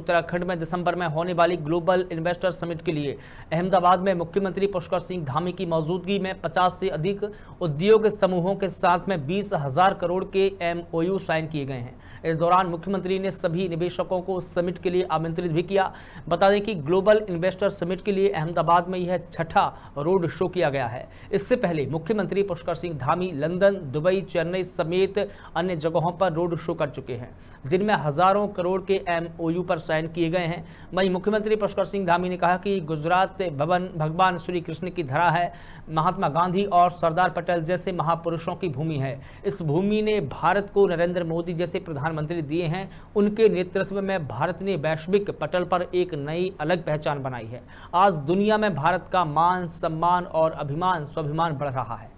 उत्तराखंड में दिसंबर में होने वाली ग्लोबल इन्वेस्टर समिट के लिए अहमदाबाद में मुख्यमंत्री पुष्कर सिंह धामी की मौजूदगी में 50 से अधिक उद्योग समूहों के साथ में बीस हजार करोड़ के एमओयू साइन किए गए हैं इस दौरान मुख्यमंत्री ने सभी निवेशकों को समिट के लिए आमंत्रित भी किया बता दें कि ग्लोबल इन्वेस्टर समिट के लिए अहमदाबाद में यह छठा रोड शो किया गया है इससे पहले मुख्यमंत्री पुष्कर सिंह धामी लंदन दुबई चेन्नई समेत अन्य जगहों पर रोड शो कर चुके हैं जिनमें हजारों करोड़ के एमओयू पर साइन किए गए हैं वहीं मुख्यमंत्री पुष्कर सिंह धामी ने कहा कि गुजरात भवन भगवान श्री कृष्ण की धरा है महात्मा गांधी और सरदार पटेल जैसे महापुरुषों की भूमि है इस भूमि ने भारत को नरेंद्र मोदी जैसे प्रधानमंत्री दिए हैं उनके नेतृत्व में भारत ने वैश्विक पटल पर एक नई अलग पहचान बनाई है आज दुनिया में भारत का मान सम्मान और अभिमान स्वाभिमान बढ़ रहा है